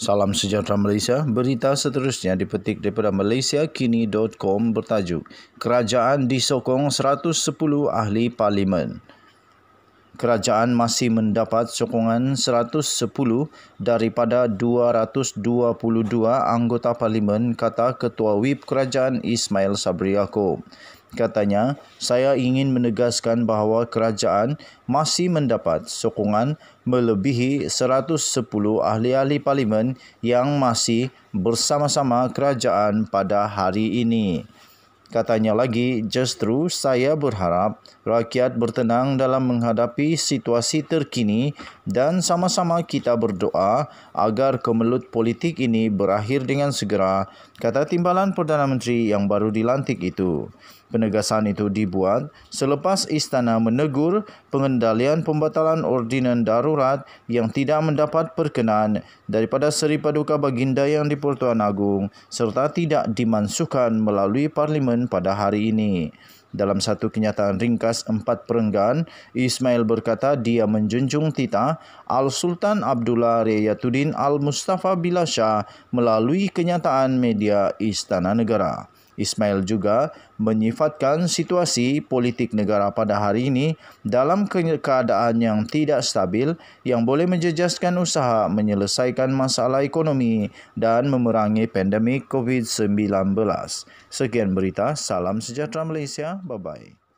Salam sejahtera Malaysia. Berita seterusnya dipetik daripada malaysiakini.com bertajuk Kerajaan disokong 110 ahli parlimen. Kerajaan masih mendapat sokongan 110 daripada 222 anggota parlimen kata Ketua WIP Kerajaan Ismail Sabri Yaakob katanya, saya ingin menegaskan bahawa kerajaan masih mendapat sokongan melebihi 110 ahli-ahli parlimen yang masih bersama-sama kerajaan pada hari ini. Katanya lagi, justru saya berharap rakyat bertenang dalam menghadapi situasi terkini dan sama-sama kita berdoa agar kemelut politik ini berakhir dengan segera, kata timbalan Perdana Menteri yang baru dilantik itu. Penegasan itu dibuat selepas istana menegur pengendalian pembatalan ordinan darurat yang tidak mendapat perkenan daripada Seri Paduka Baginda yang di Pertuan Agung serta tidak dimansuhkan melalui Parlimen Parlimen pada hari ini. Dalam satu kenyataan ringkas empat perenggan, Ismail berkata dia menjunjung titah Al-Sultan Abdullah Riyatuddin Al-Mustafa Bilasha melalui kenyataan media Istana Negara. Ismail juga menyifatkan situasi politik negara pada hari ini dalam keadaan yang tidak stabil yang boleh menjejaskan usaha menyelesaikan masalah ekonomi dan memerangi pandemik COVID-19. Sekian berita, salam sejahtera Malaysia. Bye-bye.